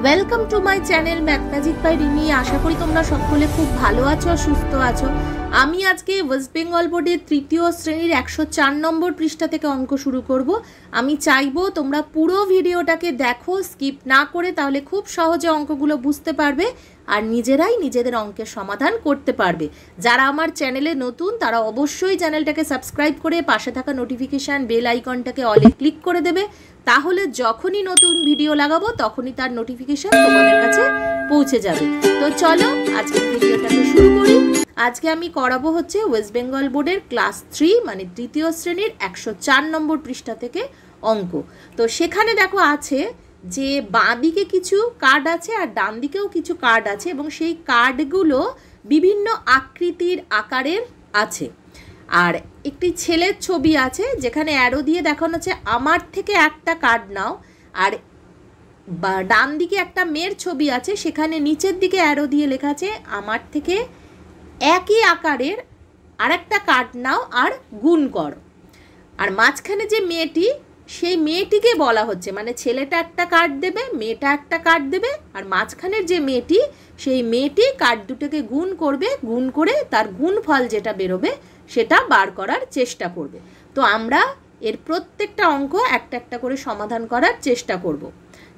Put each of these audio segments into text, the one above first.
welcome to my channel Math Magic by Rimi আশা করি তোমরা সকলে খুব ভালো আছো সুস্থ আছো আমি আজকে ওয়েস্ট বেঙ্গল বোর্ডের তৃতীয় শ্রেণীর একশো চার নম্বর পৃষ্ঠা থেকে অঙ্ক শুরু করব আমি চাইবো তোমরা পুরো ভিডিওটাকে দেখো স্কিপ না করে তাহলে খুব সহজে অঙ্কগুলো বুঝতে পারবে আর নিজেরাই নিজেদের অঙ্কের সমাধান করতে পারবে যারা আমার চ্যানেলে নতুন তারা অবশ্যই চ্যানেলটাকে সাবস্ক্রাইব করে পাশে থাকা নোটিফিকেশান বেল আইকনটাকে অলে ক্লিক করে দেবে তাহলে যখনই নতুন ভিডিও লাগাবো তখনই তার নোটিফিকেশান তোমাদের কাছে পৌঁছে যাবে তো চলো আজকের ভিডিওটাকে শুরু করি আজকে আমি করাবো হচ্ছে ওয়েস্ট বেঙ্গল বোর্ডের ক্লাস থ্রি মানে তৃতীয় শ্রেণীর একশো চার নম্বর পৃষ্ঠা থেকে অঙ্ক তো সেখানে দেখো আছে যে বাঁ দিকে কিছু কার্ড আছে আর ডান দিকেও কিছু কার্ড আছে এবং সেই কার্ডগুলো বিভিন্ন আকৃতির আকারের আছে আর একটি ছেলের ছবি আছে যেখানে অ্যারো দিয়ে দেখানো হচ্ছে আমার থেকে একটা কার্ড নাও আর ডান দিকে একটা মেয়ের ছবি আছে সেখানে নিচের দিকে অ্যারো দিয়ে লেখা আছে আমার থেকে একই আকারের আরেকটা কার্ড নাও আর গুণ কর আর মাঝখানে যে মেয়েটি সেই মেয়েটিকে বলা হচ্ছে মানে ছেলেটা একটা কার্ড দেবে মেয়েটা একটা কার্ড দেবে আর মাঝখানের যে মেয়েটি সেই মেয়েটি কার্ড দুটোকে গুণ করবে গুণ করে তার গুণ ফল যেটা বেরোবে সেটা বার করার চেষ্টা করবে তো আমরা এর প্রত্যেকটা অঙ্ক একটা একটা করে সমাধান করার চেষ্টা করব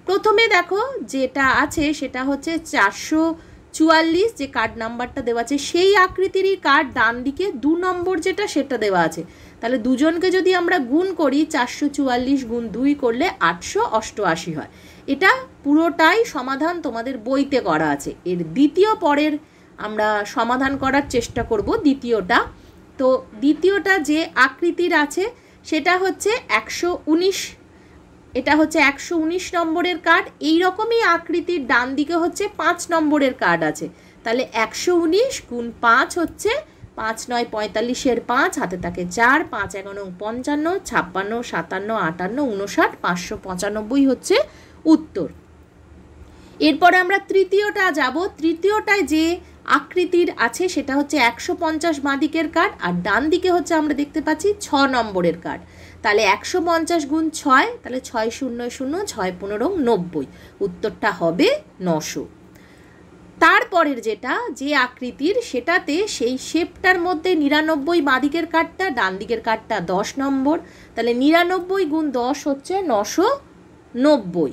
প্রথমে দেখো যেটা আছে সেটা হচ্ছে চারশো চুয়াল্লিশ যে কার্ড নাম্বারটা দেওয়া আছে সেই আকৃতিরই কার্ড ডান দিকে দু নম্বর যেটা সেটা দেওয়া আছে তাহলে দুজনকে যদি আমরা গুণ করি চারশো চুয়াল্লিশ গুণ দুই করলে আটশো অষ্টআশি হয় এটা পুরোটাই সমাধান তোমাদের বইতে করা আছে এর দ্বিতীয় পরের আমরা সমাধান করার চেষ্টা করব দ্বিতীয়টা তো দ্বিতীয়টা যে আকৃতির আছে সেটা হচ্ছে একশো উনিশ এটা হচ্ছে একশো উনিশ নম্বরের কার্ড এই রকমই আকৃতির ডান দিকে হচ্ছে পাঁচ নম্বরের কার্ড আছে তাহলে একশো উনিশ গুণ পাঁচ হচ্ছে পাঁচ নয় পঁয়তাল্লিশের পাঁচ হাতে থাকে চার পাঁচ এগারো পঞ্চান্ন ছাপ্পান্ন সাতান্ন আটান্ন উনষাট পাঁচশো পঁচানব্বই হচ্ছে উত্তর এরপরে আমরা তৃতীয়টা যাব তৃতীয়টায় যে আকৃতির আছে সেটা হচ্ছে একশো পঞ্চাশ বাঁ দিকের কার্ড আর ডান দিকে হচ্ছে আমরা দেখতে পাচ্ছি ছ নম্বরের কার্ড তাহলে একশো পঞ্চাশ গুণ ছয় তাহলে ছয় শূন্য শূন্য ছয় পনেরো নব্বই উত্তরটা হবে নশো তারপরের যেটা যে আকৃতির সেটাতে সেই শেপটার মধ্যে নিরানব্বই বাঁদিকের কাঠটা ডান দিকের কাঠটা দশ নম্বর তাহলে নিরানব্বই গুণ দশ হচ্ছে নশো নব্বই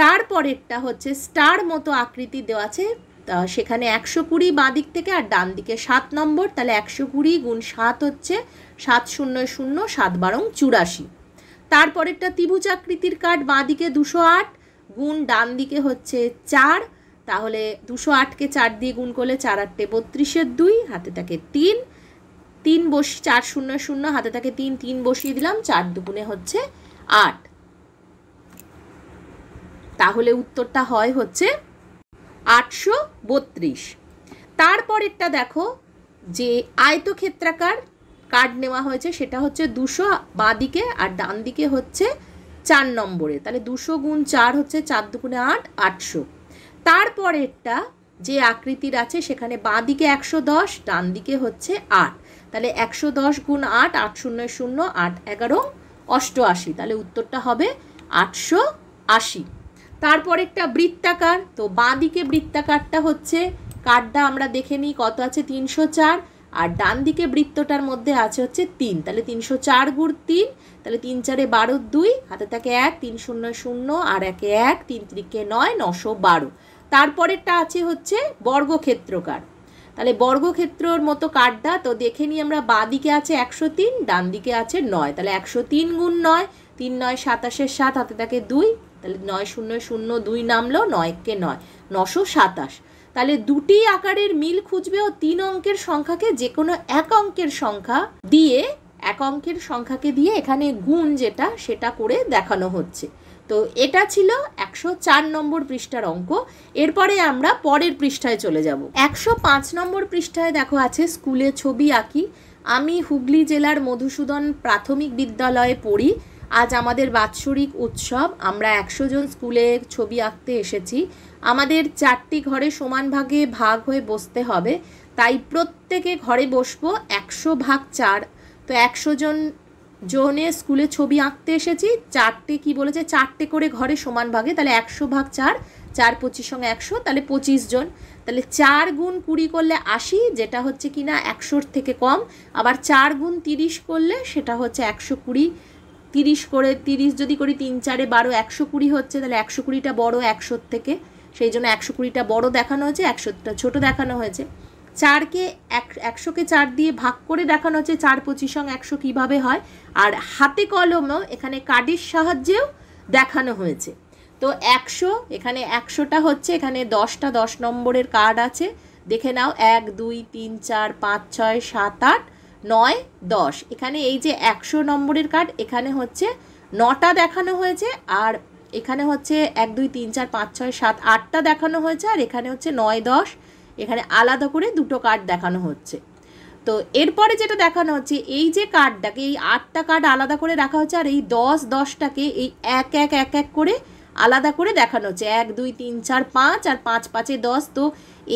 তারপরেরটা হচ্ছে স্টার মতো আকৃতি দেওয়া আছে তা সেখানে একশো কুড়ি বাঁ দিক থেকে আর ডান দিকে সাত নম্বর তাহলে একশো কুড়ি গুণ সাত হচ্ছে সাত শূন্য শূন্য সাত বারং চুরাশি তারপরেরটা ত্রিভুচাকৃতির কাঠ বাঁ দিকে দুশো আট গুণ ডান দিকে হচ্ছে চার তাহলে দুশো আটকে চার দিয়ে গুণ করলে চার আটটে বত্রিশের দুই হাতে থাকে তিন তিন বসি চার শূন্য শূন্য হাতে থাকে তিন তিন বসিয়ে দিলাম চার দুগুণে হচ্ছে আট তাহলে উত্তরটা হয় হচ্ছে আটশো বত্রিশ তারপরেরটা দেখো যে আয়তক্ষেত্রাকার কার্ড নেওয়া হয়েছে সেটা হচ্ছে দুশো দিকে আর ডান দিকে হচ্ছে চার নম্বরে তাহলে দুশো গুণ চার হচ্ছে চার দুগুণে আট আটশো তারপরেরটা যে আকৃতির আছে সেখানে বাঁদিকে একশো দশ ডান দিকে হচ্ছে আট তাহলে একশো দশ গুণ আট আট শূন্য শূন্য আট এগারো অষ্টআশি তাহলে উত্তরটা হবে আটশো আশি তারপর একটা বৃত্তাকার তো বাঁ দিকে বৃত্তাকারটা হচ্ছে কার্ডটা আমরা দেখে নিই কত আছে তিনশো চার আর ডান দিকে বৃত্তটার মধ্যে আছে হচ্ছে তিন তাহলে তিনশো চার গুড় তিন তাহলে তিন চারে বারো দুই হাতে থাকে এক তিন শূন্য শূন্য আর একে এক তিন ত্রিকে নয় নশো বারো তারপরেরটা আছে হচ্ছে বর্গক্ষেত্রকার তাহলে বর্গক্ষেত্রর মতো কার্ডটা তো দেখে নিই আমরা বাঁ দিকে আছে একশো তিন ডান দিকে আছে নয় তাহলে একশো তিন গুণ নয় তিন নয় সাতাশের সাত হাতে থাকে দুই তাহলে নয় শূন্য শূন্য দুই নামলো নয়কে নয় নশো সাতাশ তাহলে দুটি আকারের মিল খুঁজবে ও তিন অঙ্কের সংখ্যাকে যে কোনো এক অঙ্কের সংখ্যা দিয়ে এক অঙ্কের সংখ্যাকে দিয়ে এখানে গুণ যেটা সেটা করে দেখানো হচ্ছে তো এটা ছিল একশো চার নম্বর পৃষ্ঠার অঙ্ক এরপরে আমরা পরের পৃষ্ঠায় চলে যাব একশো পাঁচ নম্বর পৃষ্ঠায় দেখো আছে স্কুলে ছবি আঁকি আমি হুগলি জেলার মধুসূদন প্রাথমিক বিদ্যালয়ে পড়ি আজ আমাদের বাৎসরিক উৎসব আমরা একশো জন স্কুলে ছবি আঁকতে এসেছি আমাদের চারটি ঘরে সমান ভাগে ভাগ হয়ে বসতে হবে তাই প্রত্যেকে ঘরে বসবো একশো ভাগ চার তো একশো জন জনে স্কুলে ছবি আঁকতে এসেছি চারটে কি বলেছে চারটে করে ঘরে সমান ভাগে তাহলে একশো ভাগ চার চার পঁচিশ সঙ্গে একশো তাহলে পঁচিশ জন তাহলে চার গুণ কুড়ি করলে আশি যেটা হচ্ছে কিনা না একশোর থেকে কম আবার চার গুণ তিরিশ করলে সেটা হচ্ছে একশো কুড়ি তিরিশ করে তিরিশ যদি করি তিন চারে বারো একশো কুড়ি হচ্ছে তাহলে একশো কুড়িটা বড়ো একশোর থেকে সেই জন্য একশো কুড়িটা বড়ো দেখানো হয়েছে একশোটা ছোট দেখানো হয়েছে চারকে এক একশোকে চার দিয়ে ভাগ করে দেখানো হচ্ছে চার পঁচিশ সং একশো কীভাবে হয় আর হাতে কলমেও এখানে কার্ডের সাহায্যেও দেখানো হয়েছে তো একশো এখানে একশোটা হচ্ছে এখানে দশটা দশ নম্বরের কার্ড আছে দেখে নাও এক দুই তিন চার পাঁচ ছয় সাত আট নয় দশ এখানে এই যে একশো নম্বরের কার্ড এখানে হচ্ছে নটা দেখানো হয়েছে আর এখানে হচ্ছে এক দুই তিন চার পাঁচ ছয় সাত আটটা দেখানো হয়েছে আর এখানে হচ্ছে নয় দশ এখানে আলাদা করে দুটো কার্ড দেখানো হচ্ছে তো এরপরে যেটা দেখানো হচ্ছে এই যে কার্ডটাকে এই আটটা কার্ড আলাদা করে রাখা হচ্ছে আর এই দশ দশটাকে এই এক এক এক এক করে আলাদা করে দেখানো হচ্ছে এক দুই তিন চার পাঁচ আর পাঁচ পাঁচে দশ তো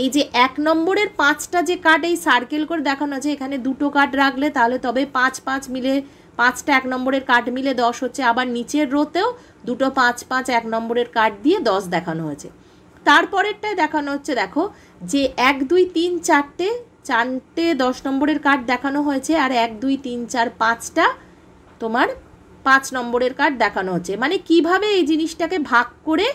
এই যে এক নম্বরের পাঁচটা যে কাট এই সার্কেল করে দেখানো আছে এখানে দুটো কাট রাখলে তাহলে তবে পাঁচ পাঁচ মিলে পাঁচটা এক নম্বরের কাট মিলে দশ হচ্ছে আবার নিচের রোতেও দুটো পাঁচ পাঁচ এক নম্বরের কাট দিয়ে দশ দেখানো হয়েছে তারপরেরটায় দেখানো হচ্ছে দেখো যে এক দুই তিন চারটে চারটে দশ নম্বরের কার্ড দেখানো হয়েছে আর এক দুই তিন চার পাঁচটা তোমার পাঁচ নম্বরের কার্ড দেখানো হচ্ছে মানে কিভাবে এই জিনিসটাকে ভাগ করে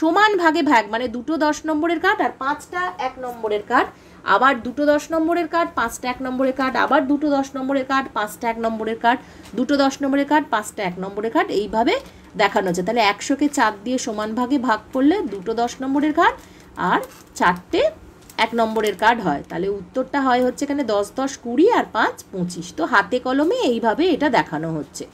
সমান ভাগে ভাগ মানে দুটো দশ নম্বরের কার্ড আর পাঁচটা এক নম্বরের কার্ড আবার দুটো দশ নম্বরের কার্ড পাঁচটা এক নম্বরের কার্ড আবার দুটো দশ নম্বরের কার্ড পাঁচটা এক নম্বরের কার্ড দুটো দশ নম্বরের কার্ড পাঁচটা এক নম্বরের কার্ড এইভাবে দেখানো হচ্ছে তাহলে একশোকে চার দিয়ে সমান ভাগে ভাগ করলে দুটো দশ নম্বরের কার্ড আর চারটে এক নম্বরের কার্ড হয় তাহলে উত্তরটা হয় হচ্ছে এখানে দশ দশ কুড়ি আর পাঁচ পঁচিশ তো হাতে কলমে এইভাবে এটা দেখানো হচ্ছে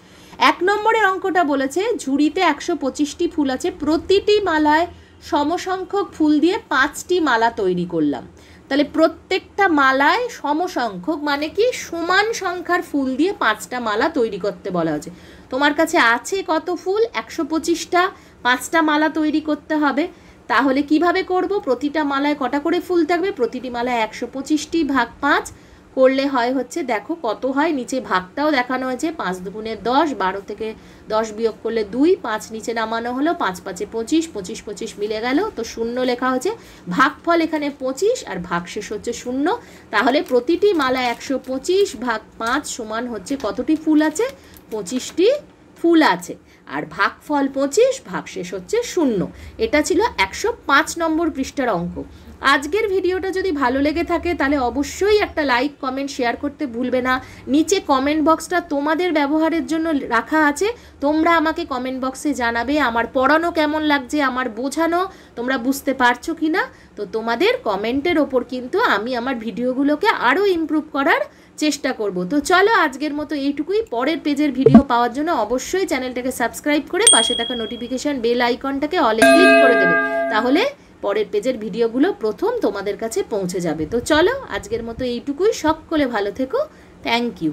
এক নম্বরের অঙ্কটা বলেছে ঝুড়িতে একশো পঁচিশটি ফুল আছে প্রতিটি মালায় সমসংখ্যক ফুল দিয়ে পাঁচটি মালা তৈরি করলাম তাহলে প্রত্যেকটা মালায় সমসংখ্যক মানে কি সমান সংখ্যার ফুল দিয়ে পাঁচটা মালা তৈরি করতে বলা হয়েছে তোমার কাছে আছে কত ফুল একশো পঁচিশটা পাঁচটা মালা তৈরি করতে হবে তাহলে কিভাবে করব প্রতিটা মালায় কটা করে ফুল থাকবে প্রতিটি মালায় একশো পঁচিশটি ভাগ পাঁচ করলে হয় হচ্ছে দেখো কত হয় নিচে ভাগটাও দেখানো হয়েছে পাঁচ দুগুণে দশ বারো থেকে দশ বিয়োগ করলে দুই পাঁচ নিচে নামানো হলো পাঁচ পাঁচে পঁচিশ পঁচিশ পঁচিশ মিলে গেল তো শূন্য লেখা হচ্ছে ভাগফল এখানে পঁচিশ আর ভাগশেষ হচ্ছে শূন্য তাহলে প্রতিটি মালা একশো পঁচিশ ভাগ পাঁচ সমান হচ্ছে কতটি ফুল আছে পঁচিশটি ফুল আছে আর ভাগফল পঁচিশ ভাগশেষ হচ্ছে শূন্য এটা ছিল একশো পাঁচ নম্বর পৃষ্ঠার অঙ্ক আজকের ভিডিওটা যদি ভালো লেগে থাকে তাহলে অবশ্যই একটা লাইক কমেন্ট শেয়ার করতে ভুলবে না নিচে কমেন্ট বক্সটা তোমাদের ব্যবহারের জন্য রাখা আছে তোমরা আমাকে কমেন্ট বক্সে জানাবে আমার পড়ানো কেমন লাগছে আমার বোঝানো তোমরা বুঝতে পারছো কি না তো তোমাদের কমেন্টের ওপর কিন্তু আমি আমার ভিডিওগুলোকে আরও ইম্প্রুভ করার চেষ্টা করব তো চলো আজকের মতো এইটুকুই পরের পেজের ভিডিও পাওয়ার জন্য অবশ্যই চ্যানেলটাকে সাবস্ক্রাইব করে পাশে থাকা নোটিফিকেশান বেল আইকনটাকে অলে ক্লিক করে দেবে তাহলে পরের পেজের ভিডিওগুলো প্রথম তোমাদের কাছে পৌঁছে যাবে তো চলো আজকের মতো এইটুকুই সকলে ভালো থেকো থ্যাংক ইউ